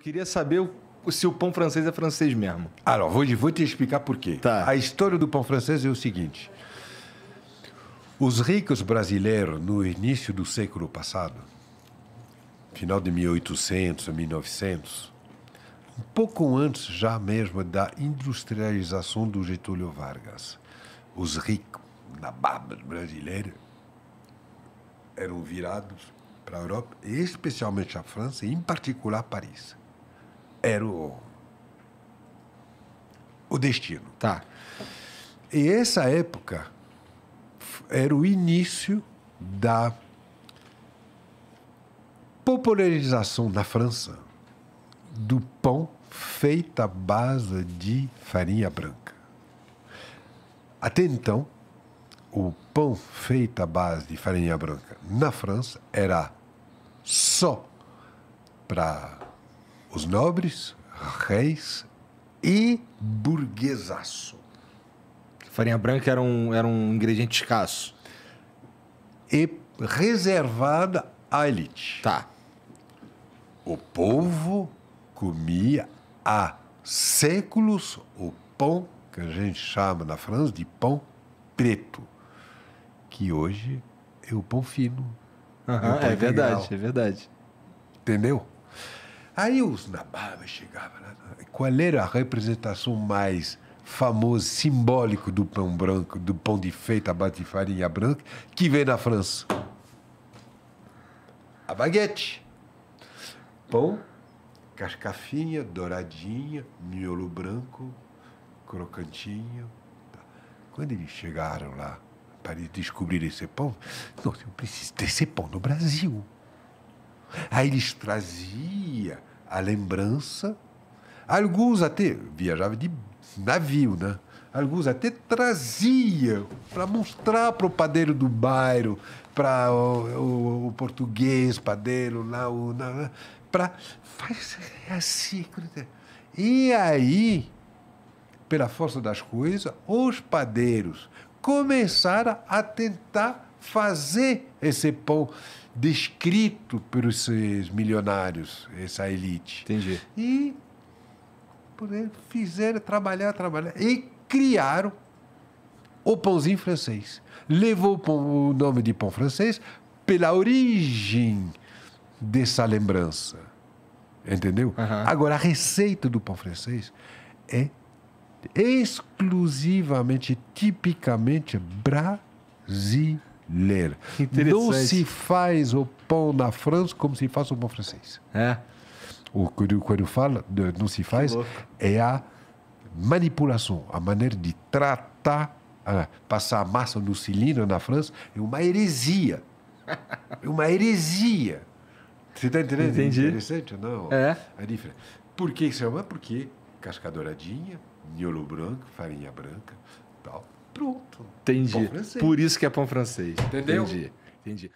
queria saber se o pão francês é francês mesmo. Ah, vou, vou te explicar por quê. Tá. A história do pão francês é o seguinte. Os ricos brasileiros, no início do século passado, final de 1800, 1900, um pouco antes já mesmo da industrialização do Getúlio Vargas, os ricos na baba brasileira eram virados para a Europa, especialmente a França e, em particular, Paris era o, o destino. Tá. E essa época era o início da popularização na França do pão feito à base de farinha branca. Até então, o pão feito à base de farinha branca na França era só para os nobres, reis e burguesaço. Farinha branca era um, era um ingrediente escasso. E reservada à elite. Tá. O povo comia há séculos o pão que a gente chama na França de pão preto, que hoje é o pão fino. Uhum, pão é verdade, é verdade. Entendeu? Aí os nababas chegavam lá. Né? Qual era a representação mais famosa, simbólica do pão branco, do pão de feita à base de farinha branca, que vem na França? A baguete. Pão, cascafinha, douradinha, miolo branco, crocantinho. Tá. Quando eles chegaram lá para descobrir esse pão, não, eu preciso desse pão no Brasil. Aí eles traziam a lembrança. Alguns até viajavam de navio, né? Alguns até traziam para mostrar para o padeiro do bairro, para o, o, o, português padeiro lá, né? para faz assim. E aí, pela força das coisas, os padeiros começaram a tentar fazer esse pão descrito pelos milionários, essa elite. Entendi. E aí fizeram trabalhar, trabalhar. E criaram o pãozinho francês. Levou o, pão, o nome de pão francês pela origem dessa lembrança. Entendeu? Uhum. Agora, a receita do pão francês é exclusivamente, tipicamente brasileira ler. Não se faz o pão na França como se faz o pão francês. É. O, quando, fala de, não se faz, é a manipulação, a maneira de tratar, a, passar a massa no cilindro na França, é uma heresia. É uma heresia. Você está entendendo? É Entendi. Interessante, não? É. A diferença. Por que isso é uma? Porque casca douradinha, miolo branco, farinha branca, tal. Pronto. Entendi. Por isso que é pão francês. Entendeu? Entendi. Entendi.